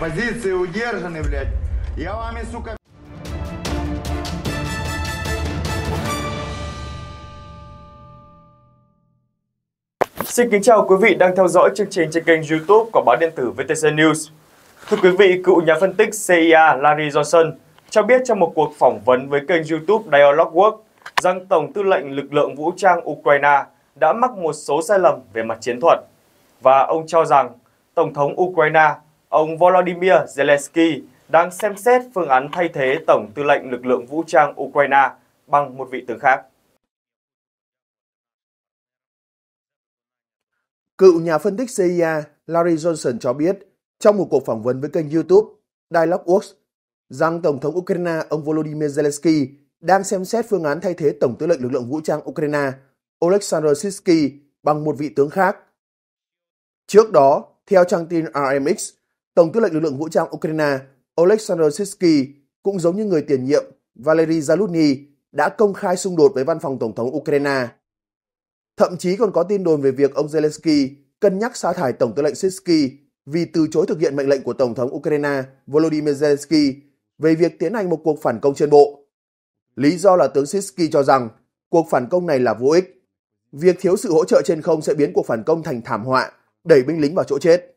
позиции удержаны, блядь. Я вами, сука... Xin kính chào quý vị đang theo dõi chương trình trên kênh YouTube của báo điện tử VTC News. Thưa quý vị, cựu nhà phân tích CIA Larry Johnson cho biết trong một cuộc phỏng vấn với kênh YouTube Dialogue Work rằng Tổng tư lệnh lực lượng vũ trang Ukraine đã mắc một số sai lầm về mặt chiến thuật và ông cho rằng Tổng thống Ukraine ông Volodymyr Zelensky đang xem xét phương án thay thế Tổng tư lệnh lực lượng vũ trang Ukraine bằng một vị tướng khác. Cựu nhà phân tích CIA Larry Johnson cho biết trong một cuộc phỏng vấn với kênh YouTube Dialogworks rằng Tổng thống Ukraine ông Volodymyr Zelensky đang xem xét phương án thay thế Tổng tư lệnh lực lượng vũ trang Ukraine Oleksandr Sisky bằng một vị tướng khác. Trước đó, theo trang tin RMX, Tổng tư lệnh lực lượng vũ trang Ukraine Oleksandr Sisky cũng giống như người tiền nhiệm Valery Zaluzny đã công khai xung đột với văn phòng Tổng thống Ukraine. Thậm chí còn có tin đồn về việc ông Zelensky cân nhắc sa thải Tổng tư lệnh Sisky vì từ chối thực hiện mệnh lệnh của Tổng thống Ukraine Volodymyr Zelensky về việc tiến hành một cuộc phản công trên bộ. Lý do là tướng Sisky cho rằng cuộc phản công này là vô ích. Việc thiếu sự hỗ trợ trên không sẽ biến cuộc phản công thành thảm họa, đẩy binh lính vào chỗ chết.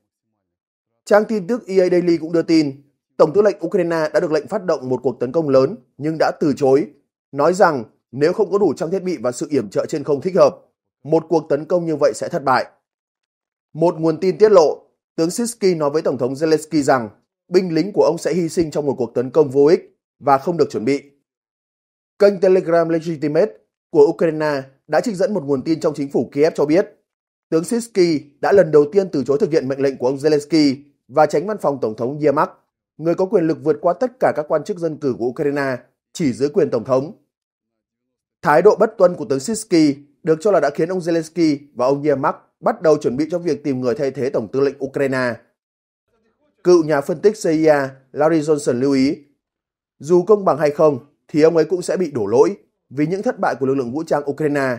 Trang tin tức EA Daily cũng đưa tin, Tổng tư lệnh Ukraine đã được lệnh phát động một cuộc tấn công lớn nhưng đã từ chối, nói rằng nếu không có đủ trang thiết bị và sự yểm trợ trên không thích hợp, một cuộc tấn công như vậy sẽ thất bại. Một nguồn tin tiết lộ, tướng Sisky nói với Tổng thống Zelensky rằng binh lính của ông sẽ hy sinh trong một cuộc tấn công vô ích và không được chuẩn bị. Kênh Telegram Legitimate của Ukraine đã trích dẫn một nguồn tin trong chính phủ Kiev cho biết, tướng Sisky đã lần đầu tiên từ chối thực hiện mệnh lệnh của ông Zelensky và tránh văn phòng Tổng thống Yermak, người có quyền lực vượt qua tất cả các quan chức dân cử của Ukraine chỉ dưới quyền Tổng thống. Thái độ bất tuân của tướng Sisky được cho là đã khiến ông Zelensky và ông Yermak bắt đầu chuẩn bị cho việc tìm người thay thế Tổng tư lệnh Ukraine. Cựu nhà phân tích CIA Larry Johnson lưu ý, dù công bằng hay không, thì ông ấy cũng sẽ bị đổ lỗi vì những thất bại của lực lượng vũ trang Ukraine.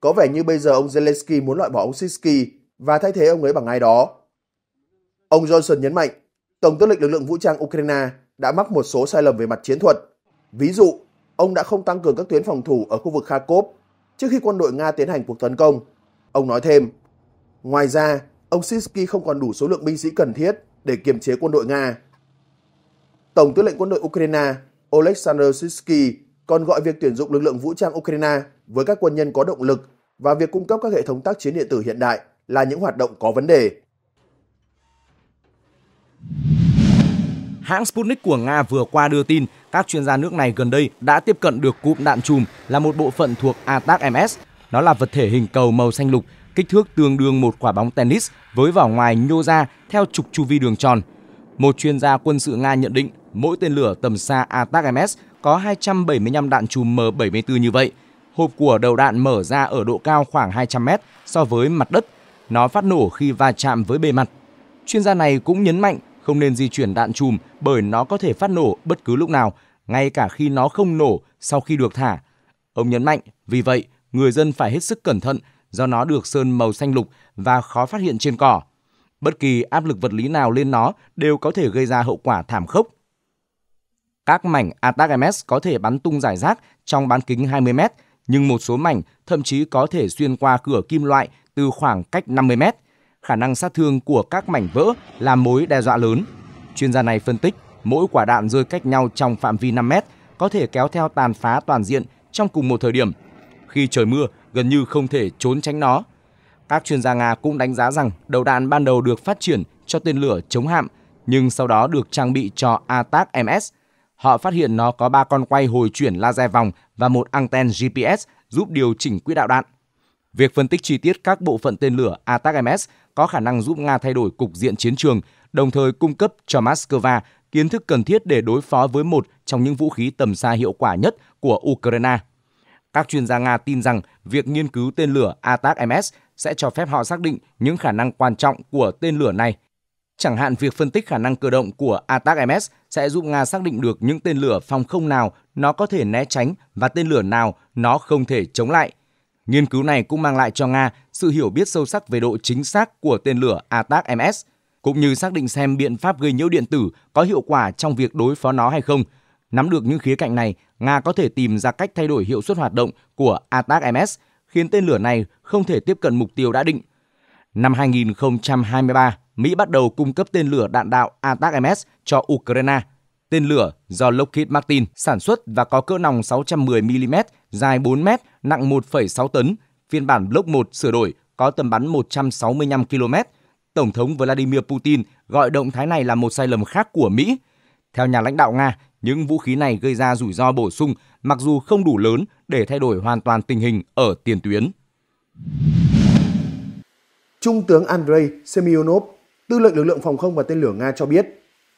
Có vẻ như bây giờ ông Zelensky muốn loại bỏ ông Sisky và thay thế ông ấy bằng ai đó. Ông Johnson nhấn mạnh, Tổng tư lệnh lực lượng vũ trang Ukraine đã mắc một số sai lầm về mặt chiến thuật. Ví dụ, ông đã không tăng cường các tuyến phòng thủ ở khu vực Kharkov trước khi quân đội Nga tiến hành cuộc tấn công. Ông nói thêm, ngoài ra, ông Sisky không còn đủ số lượng binh sĩ cần thiết để kiềm chế quân đội Nga. Tổng tư lệnh quân đội Ukraine Oleksandr Sisky còn gọi việc tuyển dụng lực lượng vũ trang Ukraine với các quân nhân có động lực và việc cung cấp các hệ thống tác chiến điện tử hiện đại là những hoạt động có vấn đề. Hãng Sputnik của Nga vừa qua đưa tin các chuyên gia nước này gần đây đã tiếp cận được cụm đạn chùm là một bộ phận thuộc ATAC-MS. Nó là vật thể hình cầu màu xanh lục, kích thước tương đương một quả bóng tennis với vỏ ngoài nhô ra theo trục chu vi đường tròn. Một chuyên gia quân sự Nga nhận định mỗi tên lửa tầm xa ATAC-MS có 275 đạn chùm M74 như vậy. Hộp của đầu đạn mở ra ở độ cao khoảng 200 mét so với mặt đất. Nó phát nổ khi va chạm với bề mặt. Chuyên gia này cũng nhấn mạnh không nên di chuyển đạn chùm bởi nó có thể phát nổ bất cứ lúc nào, ngay cả khi nó không nổ sau khi được thả. Ông nhấn mạnh, vì vậy, người dân phải hết sức cẩn thận do nó được sơn màu xanh lục và khó phát hiện trên cỏ. Bất kỳ áp lực vật lý nào lên nó đều có thể gây ra hậu quả thảm khốc. Các mảnh Attack MS có thể bắn tung giải rác trong bán kính 20 m, nhưng một số mảnh thậm chí có thể xuyên qua cửa kim loại từ khoảng cách 50 mét khả năng sát thương của các mảnh vỡ là mối đe dọa lớn. Chuyên gia này phân tích, mỗi quả đạn rơi cách nhau trong phạm vi 5 mét có thể kéo theo tàn phá toàn diện trong cùng một thời điểm. Khi trời mưa, gần như không thể trốn tránh nó. Các chuyên gia Nga cũng đánh giá rằng đầu đạn ban đầu được phát triển cho tên lửa chống hạm, nhưng sau đó được trang bị cho ATAC MS. Họ phát hiện nó có 3 con quay hồi chuyển laser vòng và một anten GPS giúp điều chỉnh quỹ đạo đạn. Việc phân tích chi tiết các bộ phận tên lửa ATACMS có khả năng giúp Nga thay đổi cục diện chiến trường, đồng thời cung cấp cho Moscow kiến thức cần thiết để đối phó với một trong những vũ khí tầm xa hiệu quả nhất của Ukraine. Các chuyên gia Nga tin rằng việc nghiên cứu tên lửa ATACMS sẽ cho phép họ xác định những khả năng quan trọng của tên lửa này. Chẳng hạn việc phân tích khả năng cơ động của ATACMS sẽ giúp Nga xác định được những tên lửa phòng không nào nó có thể né tránh và tên lửa nào nó không thể chống lại, Nghiên cứu này cũng mang lại cho Nga sự hiểu biết sâu sắc về độ chính xác của tên lửa ATAC-MS, cũng như xác định xem biện pháp gây nhiễu điện tử có hiệu quả trong việc đối phó nó hay không. Nắm được những khía cạnh này, Nga có thể tìm ra cách thay đổi hiệu suất hoạt động của ATAC-MS, khiến tên lửa này không thể tiếp cận mục tiêu đã định. Năm 2023, Mỹ bắt đầu cung cấp tên lửa đạn đạo ATACMS cho Ukraine – tên lửa do Lockheed Martin sản xuất và có cỡ nòng 610mm, dài 4m, nặng 1,6 tấn. Phiên bản Block 1 sửa đổi có tầm bắn 165 km. Tổng thống Vladimir Putin gọi động thái này là một sai lầm khác của Mỹ. Theo nhà lãnh đạo Nga, những vũ khí này gây ra rủi ro bổ sung mặc dù không đủ lớn để thay đổi hoàn toàn tình hình ở tiền tuyến. Trung tướng Andrei Semyonov, tư lệnh lực lượng phòng không và tên lửa Nga cho biết,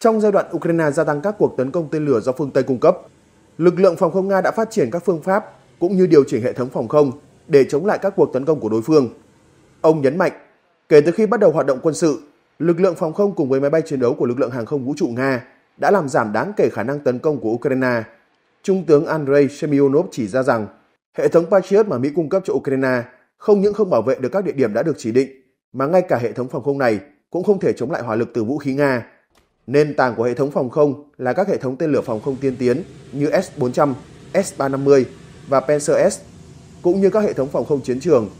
trong giai đoạn Ukraine gia tăng các cuộc tấn công tên lửa do phương Tây cung cấp, lực lượng phòng không Nga đã phát triển các phương pháp cũng như điều chỉnh hệ thống phòng không để chống lại các cuộc tấn công của đối phương. Ông nhấn mạnh, kể từ khi bắt đầu hoạt động quân sự, lực lượng phòng không cùng với máy bay chiến đấu của lực lượng hàng không vũ trụ Nga đã làm giảm đáng kể khả năng tấn công của Ukraine. Trung tướng Andrei Semyonov chỉ ra rằng, hệ thống Patriot mà Mỹ cung cấp cho Ukraine không những không bảo vệ được các địa điểm đã được chỉ định, mà ngay cả hệ thống phòng không này cũng không thể chống lại hỏa lực từ vũ khí Nga. Nền tảng của hệ thống phòng không là các hệ thống tên lửa phòng không tiên tiến như S-400, S-350 và Panzer S, cũng như các hệ thống phòng không chiến trường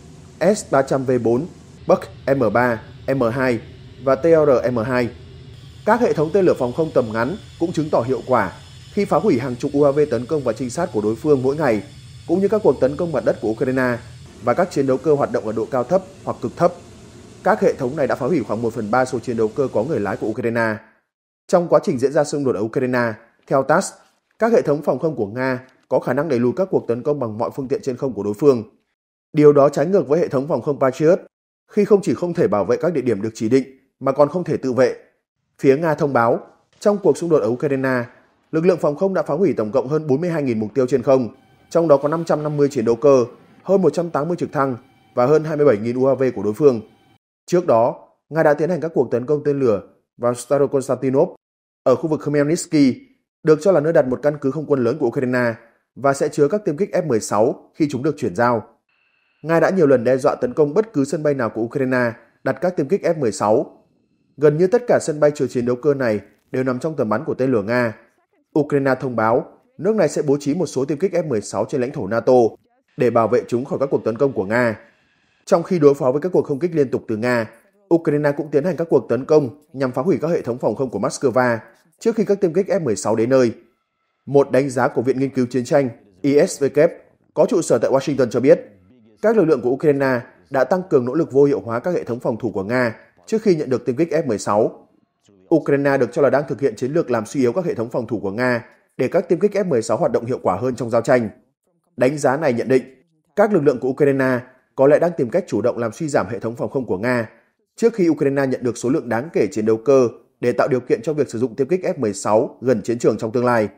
S-300V4, Buck M3, M2 và TR-M2. Các hệ thống tên lửa phòng không tầm ngắn cũng chứng tỏ hiệu quả khi phá hủy hàng chục UAV tấn công và trinh sát của đối phương mỗi ngày, cũng như các cuộc tấn công mặt đất của Ukraine và các chiến đấu cơ hoạt động ở độ cao thấp hoặc cực thấp. Các hệ thống này đã phá hủy khoảng 1 phần 3 số chiến đấu cơ có người lái của Ukraine. Trong quá trình diễn ra xung đột ở Ukraine, theo TASS, các hệ thống phòng không của Nga có khả năng đẩy lùi các cuộc tấn công bằng mọi phương tiện trên không của đối phương. Điều đó trái ngược với hệ thống phòng không Patriot, khi không chỉ không thể bảo vệ các địa điểm được chỉ định mà còn không thể tự vệ. Phía Nga thông báo, trong cuộc xung đột ở Ukraine, lực lượng phòng không đã phá hủy tổng cộng hơn 42.000 mục tiêu trên không, trong đó có 550 chiến đấu cơ, hơn 180 trực thăng và hơn 27.000 UAV của đối phương. Trước đó, Nga đã tiến hành các cuộc tấn công tên lửa vào Starokonstantinov ở khu vực Khmelnytsky, được cho là nơi đặt một căn cứ không quân lớn của Ukraine và sẽ chứa các tiêm kích F-16 khi chúng được chuyển giao. Nga đã nhiều lần đe dọa tấn công bất cứ sân bay nào của Ukraine đặt các tiêm kích F-16. Gần như tất cả sân bay chứa chiến đấu cơ này đều nằm trong tầm bắn của tên lửa Nga. Ukraine thông báo nước này sẽ bố trí một số tiêm kích F-16 trên lãnh thổ NATO để bảo vệ chúng khỏi các cuộc tấn công của Nga. Trong khi đối phó với các cuộc không kích liên tục từ Nga, Ukraine cũng tiến hành các cuộc tấn công nhằm phá hủy các hệ thống phòng không của Moscow trước khi các tiêm kích F-16 đến nơi. Một đánh giá của Viện Nghiên cứu Chiến tranh ISW có trụ sở tại Washington cho biết, các lực lượng của Ukraine đã tăng cường nỗ lực vô hiệu hóa các hệ thống phòng thủ của Nga trước khi nhận được tiêm kích F-16. Ukraine được cho là đang thực hiện chiến lược làm suy yếu các hệ thống phòng thủ của Nga để các tiêm kích F-16 hoạt động hiệu quả hơn trong giao tranh. Đánh giá này nhận định, các lực lượng của Ukraine có lẽ đang tìm cách chủ động làm suy giảm hệ thống phòng không của Nga trước khi Ukraine nhận được số lượng đáng kể chiến đấu cơ để tạo điều kiện cho việc sử dụng tiêm kích F-16 gần chiến trường trong tương lai.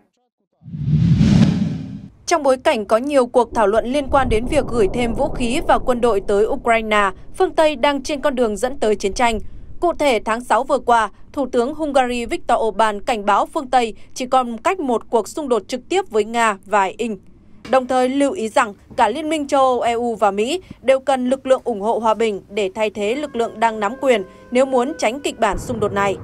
Trong bối cảnh có nhiều cuộc thảo luận liên quan đến việc gửi thêm vũ khí và quân đội tới Ukraine, phương Tây đang trên con đường dẫn tới chiến tranh. Cụ thể, tháng 6 vừa qua, Thủ tướng Hungary Viktor Orbán cảnh báo phương Tây chỉ còn cách một cuộc xung đột trực tiếp với Nga và Anh đồng thời lưu ý rằng cả Liên minh châu Âu, EU và Mỹ đều cần lực lượng ủng hộ hòa bình để thay thế lực lượng đang nắm quyền nếu muốn tránh kịch bản xung đột này.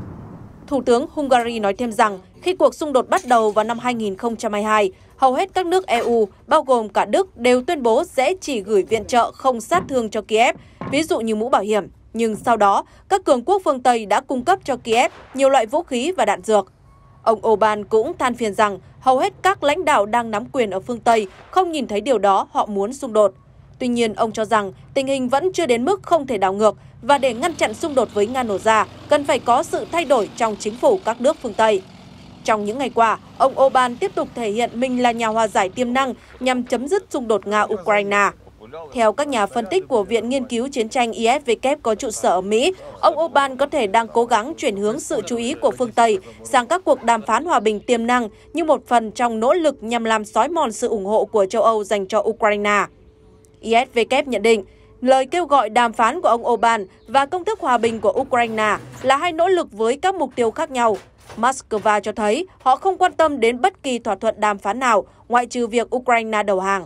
Thủ tướng Hungary nói thêm rằng, khi cuộc xung đột bắt đầu vào năm 2022, hầu hết các nước EU, bao gồm cả Đức, đều tuyên bố sẽ chỉ gửi viện trợ không sát thương cho Kiev, ví dụ như mũ bảo hiểm. Nhưng sau đó, các cường quốc phương Tây đã cung cấp cho Kiev nhiều loại vũ khí và đạn dược. Ông Oban cũng than phiền rằng hầu hết các lãnh đạo đang nắm quyền ở phương Tây không nhìn thấy điều đó họ muốn xung đột. Tuy nhiên, ông cho rằng tình hình vẫn chưa đến mức không thể đảo ngược và để ngăn chặn xung đột với Nga nổ ra, cần phải có sự thay đổi trong chính phủ các nước phương Tây. Trong những ngày qua, ông Oban tiếp tục thể hiện mình là nhà hòa giải tiềm năng nhằm chấm dứt xung đột Nga-Ukraine. Theo các nhà phân tích của Viện Nghiên cứu Chiến tranh ISW có trụ sở ở Mỹ, ông Oban có thể đang cố gắng chuyển hướng sự chú ý của phương Tây sang các cuộc đàm phán hòa bình tiềm năng như một phần trong nỗ lực nhằm làm xói mòn sự ủng hộ của châu Âu dành cho Ukraine. ISW nhận định, lời kêu gọi đàm phán của ông Oban và công thức hòa bình của Ukraine là hai nỗ lực với các mục tiêu khác nhau. Moscow cho thấy họ không quan tâm đến bất kỳ thỏa thuận đàm phán nào, ngoại trừ việc Ukraine đầu hàng.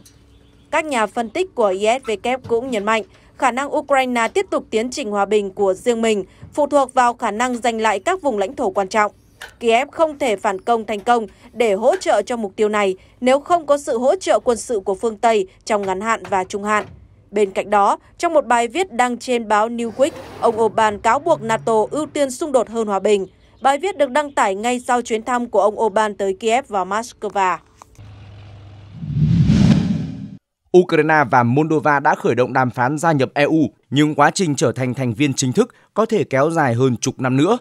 Các nhà phân tích của ISW cũng nhấn mạnh khả năng Ukraine tiếp tục tiến trình hòa bình của riêng mình phụ thuộc vào khả năng giành lại các vùng lãnh thổ quan trọng. Kiev không thể phản công thành công để hỗ trợ cho mục tiêu này nếu không có sự hỗ trợ quân sự của phương Tây trong ngắn hạn và trung hạn. Bên cạnh đó, trong một bài viết đăng trên báo Newsweek, ông Orbán cáo buộc NATO ưu tiên xung đột hơn hòa bình. Bài viết được đăng tải ngay sau chuyến thăm của ông Orbán tới Kiev và Moscow. Ukraine và Moldova đã khởi động đàm phán gia nhập EU, nhưng quá trình trở thành thành viên chính thức có thể kéo dài hơn chục năm nữa.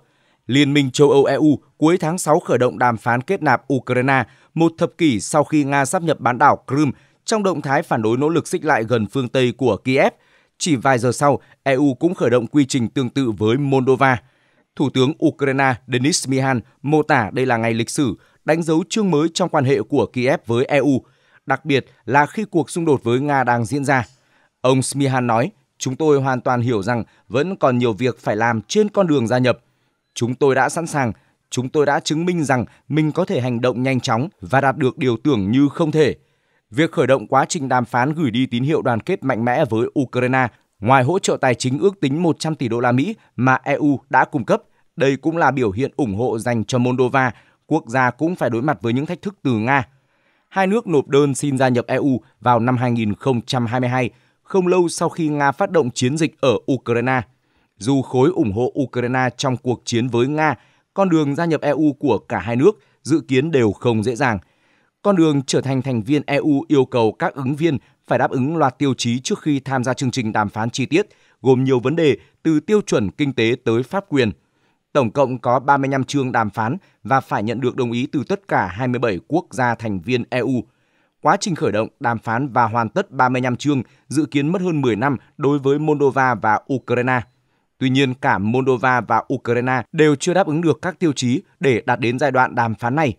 Liên minh châu Âu EU cuối tháng 6 khởi động đàm phán kết nạp Ukraine một thập kỷ sau khi Nga sắp nhập bán đảo Crimea trong động thái phản đối nỗ lực xích lại gần phương Tây của Kiev. Chỉ vài giờ sau, EU cũng khởi động quy trình tương tự với Moldova. Thủ tướng Ukraine Denis Mihan mô tả đây là ngày lịch sử, đánh dấu chương mới trong quan hệ của Kiev với EU – đặc biệt là khi cuộc xung đột với Nga đang diễn ra. Ông Smihan nói, chúng tôi hoàn toàn hiểu rằng vẫn còn nhiều việc phải làm trên con đường gia nhập. Chúng tôi đã sẵn sàng, chúng tôi đã chứng minh rằng mình có thể hành động nhanh chóng và đạt được điều tưởng như không thể. Việc khởi động quá trình đàm phán gửi đi tín hiệu đoàn kết mạnh mẽ với Ukraine, ngoài hỗ trợ tài chính ước tính 100 tỷ đô la Mỹ mà EU đã cung cấp, đây cũng là biểu hiện ủng hộ dành cho Moldova, quốc gia cũng phải đối mặt với những thách thức từ Nga hai nước nộp đơn xin gia nhập EU vào năm 2022, không lâu sau khi Nga phát động chiến dịch ở Ukraine. Dù khối ủng hộ Ukraine trong cuộc chiến với Nga, con đường gia nhập EU của cả hai nước dự kiến đều không dễ dàng. Con đường trở thành thành viên EU yêu cầu các ứng viên phải đáp ứng loạt tiêu chí trước khi tham gia chương trình đàm phán chi tiết, gồm nhiều vấn đề từ tiêu chuẩn kinh tế tới pháp quyền – Tổng cộng có 35 chương đàm phán và phải nhận được đồng ý từ tất cả 27 quốc gia thành viên EU. Quá trình khởi động, đàm phán và hoàn tất 35 chương dự kiến mất hơn 10 năm đối với Moldova và Ukraine. Tuy nhiên, cả Moldova và Ukraine đều chưa đáp ứng được các tiêu chí để đạt đến giai đoạn đàm phán này.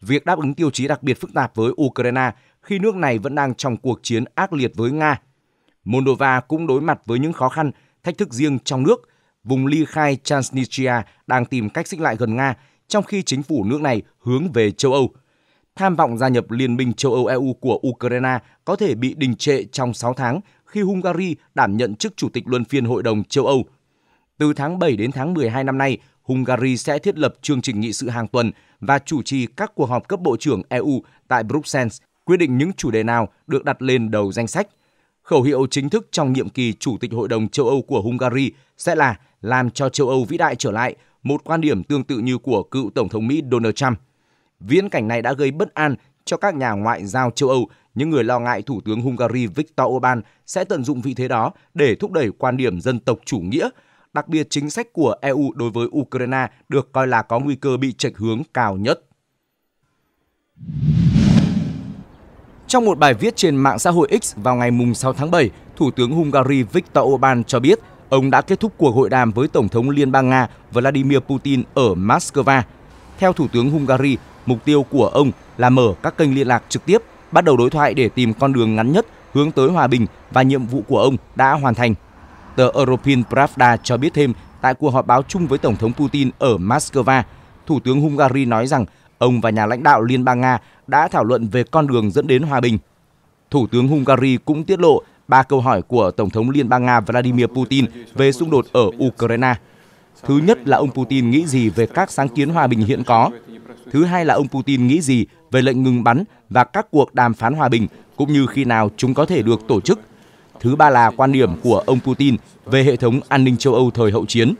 Việc đáp ứng tiêu chí đặc biệt phức tạp với Ukraine khi nước này vẫn đang trong cuộc chiến ác liệt với Nga. Moldova cũng đối mặt với những khó khăn, thách thức riêng trong nước vùng ly khai Transnistria đang tìm cách xích lại gần Nga, trong khi chính phủ nước này hướng về châu Âu. Tham vọng gia nhập Liên minh châu Âu EU của Ukraine có thể bị đình trệ trong 6 tháng khi Hungary đảm nhận chức chủ tịch luân phiên Hội đồng châu Âu. Từ tháng 7 đến tháng 12 năm nay, Hungary sẽ thiết lập chương trình nghị sự hàng tuần và chủ trì các cuộc họp cấp bộ trưởng EU tại Bruxelles, quyết định những chủ đề nào được đặt lên đầu danh sách. Khẩu hiệu chính thức trong nhiệm kỳ chủ tịch Hội đồng châu Âu của Hungary sẽ là làm cho châu Âu vĩ đại trở lại, một quan điểm tương tự như của cựu Tổng thống Mỹ Donald Trump. Viễn cảnh này đã gây bất an cho các nhà ngoại giao châu Âu, những người lo ngại Thủ tướng Hungary Viktor Orbán sẽ tận dụng vị thế đó để thúc đẩy quan điểm dân tộc chủ nghĩa, đặc biệt chính sách của EU đối với Ukraine được coi là có nguy cơ bị chệch hướng cao nhất. Trong một bài viết trên mạng xã hội X vào ngày 6 tháng 7, Thủ tướng Hungary Viktor Orbán cho biết ông đã kết thúc cuộc hội đàm với Tổng thống Liên bang Nga Vladimir Putin ở Moscow. Theo Thủ tướng Hungary, mục tiêu của ông là mở các kênh liên lạc trực tiếp, bắt đầu đối thoại để tìm con đường ngắn nhất hướng tới hòa bình và nhiệm vụ của ông đã hoàn thành. Tờ European Pravda cho biết thêm tại cuộc họp báo chung với Tổng thống Putin ở Moscow, Thủ tướng Hungary nói rằng ông và nhà lãnh đạo Liên bang Nga đã thảo luận về con đường dẫn đến hòa bình. Thủ tướng Hungary cũng tiết lộ ba câu hỏi của Tổng thống Liên bang Nga Vladimir Putin về xung đột ở Ukraine. Thứ nhất là ông Putin nghĩ gì về các sáng kiến hòa bình hiện có. Thứ hai là ông Putin nghĩ gì về lệnh ngừng bắn và các cuộc đàm phán hòa bình cũng như khi nào chúng có thể được tổ chức. Thứ ba là quan điểm của ông Putin về hệ thống an ninh châu Âu thời hậu chiến.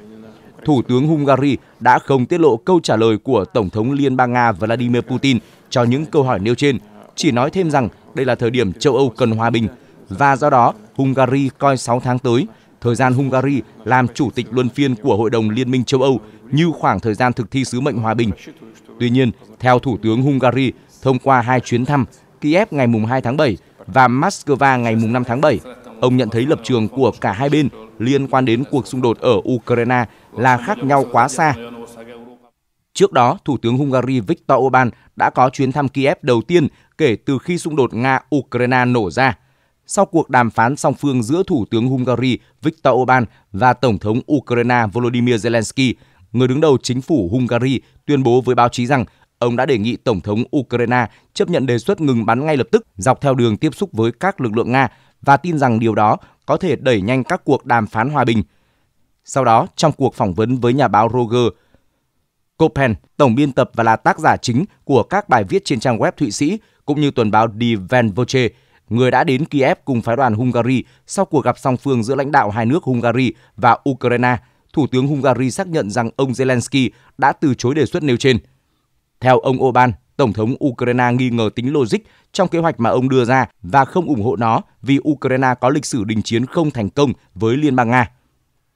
Thủ tướng Hungary đã không tiết lộ câu trả lời của Tổng thống Liên bang Nga Vladimir Putin cho những câu hỏi nêu trên, chỉ nói thêm rằng đây là thời điểm châu Âu cần hòa bình và do đó Hungary coi 6 tháng tới, thời gian Hungary làm chủ tịch luân phiên của Hội đồng Liên minh châu Âu như khoảng thời gian thực thi sứ mệnh hòa bình. Tuy nhiên, theo Thủ tướng Hungary, thông qua hai chuyến thăm Kiev ngày 2 tháng 7 và Moscow ngày 5 tháng 7, ông nhận thấy lập trường của cả hai bên liên quan đến cuộc xung đột ở Ukraine là khác nhau quá xa. Trước đó, Thủ tướng Hungary Viktor Orbán đã có chuyến thăm Kiev đầu tiên kể từ khi xung đột Nga-Ukraine nổ ra sau cuộc đàm phán song phương giữa Thủ tướng Hungary Viktor Orbán và Tổng thống Ukraine Volodymyr Zelensky. Người đứng đầu chính phủ Hungary tuyên bố với báo chí rằng ông đã đề nghị Tổng thống Ukraine chấp nhận đề xuất ngừng bắn ngay lập tức dọc theo đường tiếp xúc với các lực lượng Nga và tin rằng điều đó có thể đẩy nhanh các cuộc đàm phán hòa bình. Sau đó, trong cuộc phỏng vấn với nhà báo Roger Copen, tổng biên tập và là tác giả chính của các bài viết trên trang web Thụy Sĩ, cũng như tuần báo Die Van người đã đến Kiev cùng phái đoàn Hungary sau cuộc gặp song phương giữa lãnh đạo hai nước Hungary và Ukraine. Thủ tướng Hungary xác nhận rằng ông Zelensky đã từ chối đề xuất nêu trên. Theo ông Orbán, Tổng thống Ukraine nghi ngờ tính logic trong kế hoạch mà ông đưa ra và không ủng hộ nó vì Ukraine có lịch sử đình chiến không thành công với Liên bang Nga.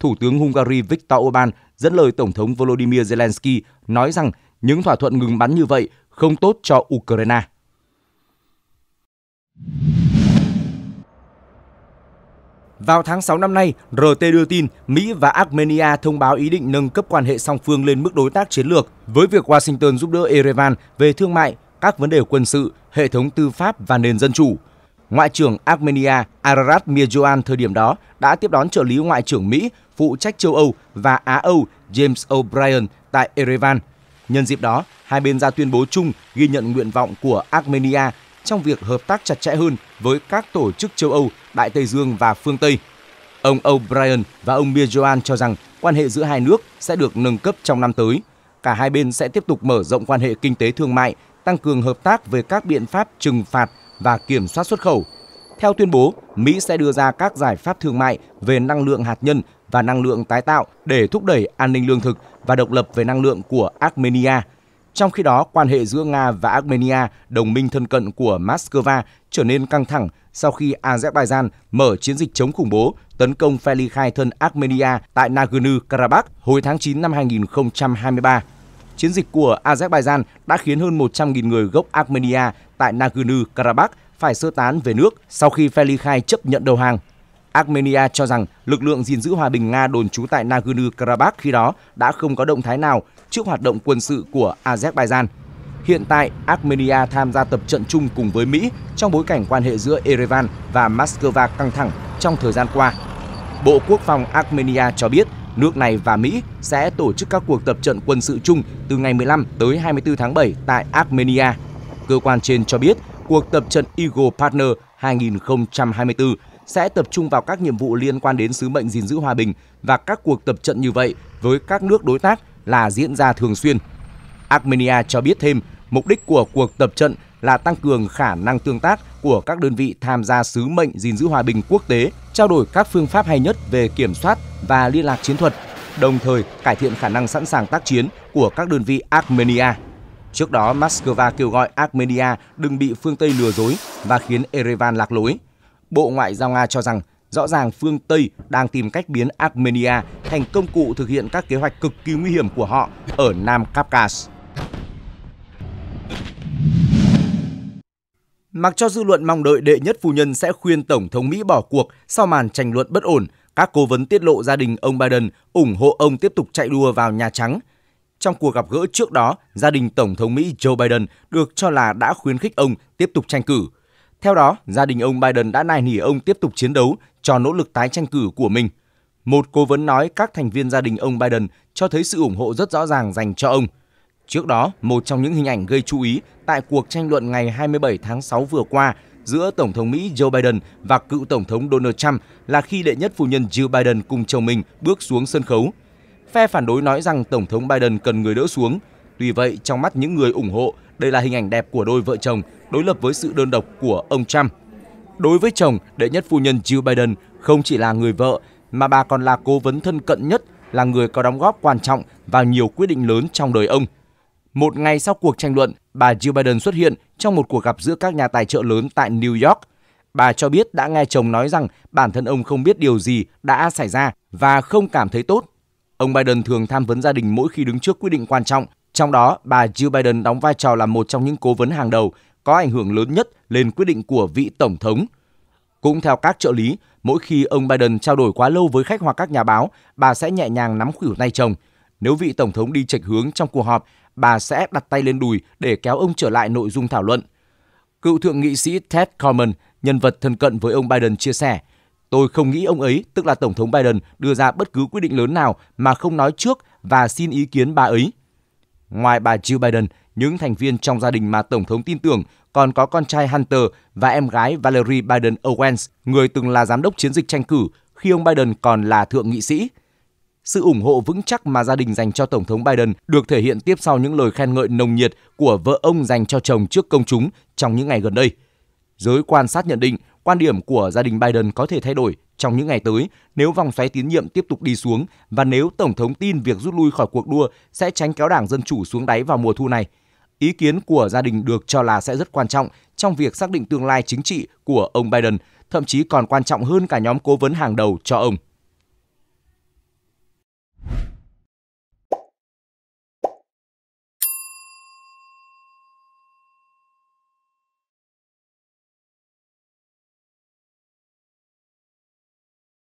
Thủ tướng Hungary Viktor Orbán dẫn lời Tổng thống Volodymyr Zelensky nói rằng những thỏa thuận ngừng bắn như vậy không tốt cho Ukraine. Vào tháng 6 năm nay, RT đưa tin Mỹ và Armenia thông báo ý định nâng cấp quan hệ song phương lên mức đối tác chiến lược với việc Washington giúp đỡ Erevan về thương mại, các vấn đề quân sự, hệ thống tư pháp và nền dân chủ. Ngoại trưởng Armenia Ararat Mirjoan thời điểm đó đã tiếp đón trợ lý Ngoại trưởng Mỹ phụ trách châu Âu và Á-Âu James O'Brien tại Erevan. Nhân dịp đó, hai bên ra tuyên bố chung ghi nhận nguyện vọng của Armenia trong việc hợp tác chặt chẽ hơn với các tổ chức châu Âu, Đại Tây Dương và phương Tây. Ông O'Brien và ông Mirjoan cho rằng quan hệ giữa hai nước sẽ được nâng cấp trong năm tới. Cả hai bên sẽ tiếp tục mở rộng quan hệ kinh tế thương mại, tăng cường hợp tác về các biện pháp trừng phạt và kiểm soát xuất khẩu. Theo tuyên bố, Mỹ sẽ đưa ra các giải pháp thương mại về năng lượng hạt nhân và năng lượng tái tạo để thúc đẩy an ninh lương thực và độc lập về năng lượng của Armenia – trong khi đó, quan hệ giữa Nga và Armenia, đồng minh thân cận của Moscow, trở nên căng thẳng sau khi Azerbaijan mở chiến dịch chống khủng bố tấn công phe ly khai thân Armenia tại Nagorno-Karabakh hồi tháng 9 năm 2023. Chiến dịch của Azerbaijan đã khiến hơn 100.000 người gốc Armenia tại Nagorno-Karabakh phải sơ tán về nước sau khi phe ly khai chấp nhận đầu hàng. Armenia cho rằng lực lượng gìn giữ hòa bình Nga đồn trú tại Nagorno-Karabakh khi đó đã không có động thái nào trước hoạt động quân sự của Azerbaijan. Hiện tại, Armenia tham gia tập trận chung cùng với Mỹ trong bối cảnh quan hệ giữa Erevan và Moscow căng thẳng trong thời gian qua. Bộ Quốc phòng Armenia cho biết nước này và Mỹ sẽ tổ chức các cuộc tập trận quân sự chung từ ngày 15 tới 24 tháng 7 tại Armenia. Cơ quan trên cho biết cuộc tập trận Eagle Partner 2024 sẽ tập trung vào các nhiệm vụ liên quan đến sứ mệnh gìn giữ hòa bình và các cuộc tập trận như vậy với các nước đối tác là diễn ra thường xuyên. Armenia cho biết thêm mục đích của cuộc tập trận là tăng cường khả năng tương tác của các đơn vị tham gia sứ mệnh gìn giữ hòa bình quốc tế, trao đổi các phương pháp hay nhất về kiểm soát và liên lạc chiến thuật, đồng thời cải thiện khả năng sẵn sàng tác chiến của các đơn vị Armenia. Trước đó, Moscow kêu gọi Armenia đừng bị phương Tây lừa dối và khiến Erevan lạc lối. Bộ Ngoại giao Nga cho rằng Rõ ràng phương Tây đang tìm cách biến Armenia thành công cụ thực hiện các kế hoạch cực kỳ nguy hiểm của họ ở Nam Kafkas. Mặc cho dư luận mong đợi đệ nhất phu nhân sẽ khuyên Tổng thống Mỹ bỏ cuộc sau màn tranh luận bất ổn, các cố vấn tiết lộ gia đình ông Biden ủng hộ ông tiếp tục chạy đua vào Nhà Trắng. Trong cuộc gặp gỡ trước đó, gia đình Tổng thống Mỹ Joe Biden được cho là đã khuyến khích ông tiếp tục tranh cử. Theo đó, gia đình ông Biden đã nài nỉ ông tiếp tục chiến đấu cho nỗ lực tái tranh cử của mình. Một cố vấn nói các thành viên gia đình ông Biden cho thấy sự ủng hộ rất rõ ràng dành cho ông. Trước đó, một trong những hình ảnh gây chú ý tại cuộc tranh luận ngày 27 tháng 6 vừa qua giữa Tổng thống Mỹ Joe Biden và cựu Tổng thống Donald Trump là khi đệ nhất phu nhân Jill Biden cùng chồng mình bước xuống sân khấu. Phe phản đối nói rằng Tổng thống Biden cần người đỡ xuống. Tuy vậy, trong mắt những người ủng hộ, đây là hình ảnh đẹp của đôi vợ chồng đối lập với sự đơn độc của ông Trump. Đối với chồng, đệ nhất phu nhân Jill Biden không chỉ là người vợ mà bà còn là cố vấn thân cận nhất, là người có đóng góp quan trọng vào nhiều quyết định lớn trong đời ông. Một ngày sau cuộc tranh luận, bà Jill Biden xuất hiện trong một cuộc gặp giữa các nhà tài trợ lớn tại New York. Bà cho biết đã nghe chồng nói rằng bản thân ông không biết điều gì đã xảy ra và không cảm thấy tốt. Ông Biden thường tham vấn gia đình mỗi khi đứng trước quyết định quan trọng, trong đó bà Jill Biden đóng vai trò là một trong những cố vấn hàng đầu có ảnh hưởng lớn nhất lên quyết định của vị tổng thống. Cũng theo các trợ lý, mỗi khi ông Biden trao đổi quá lâu với khách hoặc các nhà báo, bà sẽ nhẹ nhàng nắm khuỷu tay chồng. Nếu vị tổng thống đi chệch hướng trong cuộc họp, bà sẽ đặt tay lên đùi để kéo ông trở lại nội dung thảo luận. Cựu thượng nghị sĩ Ted Coleman, nhân vật thân cận với ông Biden chia sẻ, Tôi không nghĩ ông ấy, tức là Tổng thống Biden, đưa ra bất cứ quyết định lớn nào mà không nói trước và xin ý kiến bà ấy. Ngoài bà Jill Biden, những thành viên trong gia đình mà Tổng thống tin tưởng còn có con trai Hunter và em gái Valerie Biden Owens, người từng là giám đốc chiến dịch tranh cử khi ông Biden còn là thượng nghị sĩ. Sự ủng hộ vững chắc mà gia đình dành cho Tổng thống Biden được thể hiện tiếp sau những lời khen ngợi nồng nhiệt của vợ ông dành cho chồng trước công chúng trong những ngày gần đây. Giới quan sát nhận định, quan điểm của gia đình Biden có thể thay đổi trong những ngày tới nếu vòng xoáy tín nhiệm tiếp tục đi xuống và nếu Tổng thống tin việc rút lui khỏi cuộc đua sẽ tránh kéo đảng Dân Chủ xuống đáy vào mùa thu này – Ý kiến của gia đình được cho là sẽ rất quan trọng trong việc xác định tương lai chính trị của ông Biden, thậm chí còn quan trọng hơn cả nhóm cố vấn hàng đầu cho ông.